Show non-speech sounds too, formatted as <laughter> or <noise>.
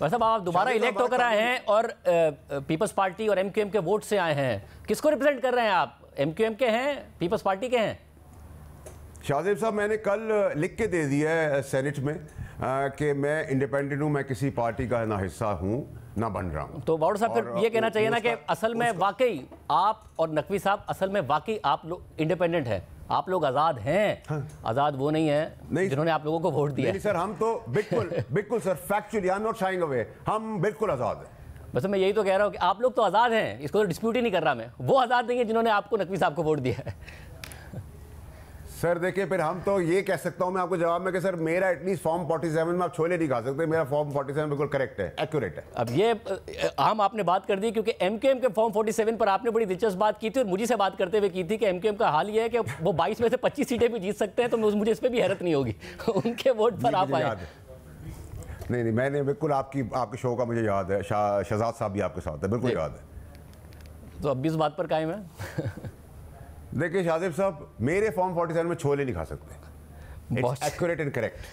साहब आप दोबारा इलेक्ट तो होकर आए हैं और पीपल्स पार्टी और एमक्यूएम के वोट से आए हैं किसको रिप्रेजेंट कर रहे हैं आप एमक्यूएम के हैं पीपल्स पार्टी के हैं शाहजेब साहब मैंने कल लिख के दे दिया है सेनेट में कि मैं इंडिपेंडेंट हूँ मैं किसी पार्टी का ना हिस्सा हूँ ना बन रहा हूँ तो बाबू साहब फिर ये कहना चाहिए ना कि असल में वाकई आप और नकवी साहब असल में वाकई आप लोग इंडिपेंडेंट हैं आप लोग आज़ाद हैं हाँ। आज़ाद वो नहीं है नहीं जिन्होंने आप लोगों को वोट दिया नहीं सर हम तो बिल्कुल <laughs> बिल्कुल sir factually I am not shying away हम बिल्कुल आज़ाद हैं बस मैं यही तो कह रहा हूँ कि आप लोग तो आज़ाद हैं इसको तो डिस्प्यूट ही नहीं कर रहा मैं वो आज़ाद नहीं है जिन्होंने आपको नकवी साहब को वोट दिया है सर देखिए फिर हम तो ये कह सकता हूँ मैं आपको जवाब में कि सर मेरा एटलीस्ट फॉर्म फोर्टी सेवन में आप छोले नहीं खा सकते मेरा फॉर्म सेवन बिल्कुल करेक्ट है एक्यूरेट है अब ये हम आपने बात कर दी क्योंकि एम के एम के फॉर्म फोर्टी सेवन पर आपने बड़ी दिलचस्प बात की थी और मुझे से बात करते हुए की थी कि एम के एम का हाल ये है कि वो बाईस में से पच्चीस सीटें भी जीत सकते हैं तो मुझे इस पर भी हैरत नहीं होगी <laughs> उनके वोट पर आप आए नहीं नहीं मैंने बिल्कुल आपकी आपके शो का मुझे याद है शहजाद साहब भी आपके साथ है बिल्कुल याद है तो अब भी इस बात पर कायम है <laughs> देखिए शाहिब साहब मेरे फॉर्म 47 में छोले नहीं खा सकते एक्यूरेट एंड करेक्ट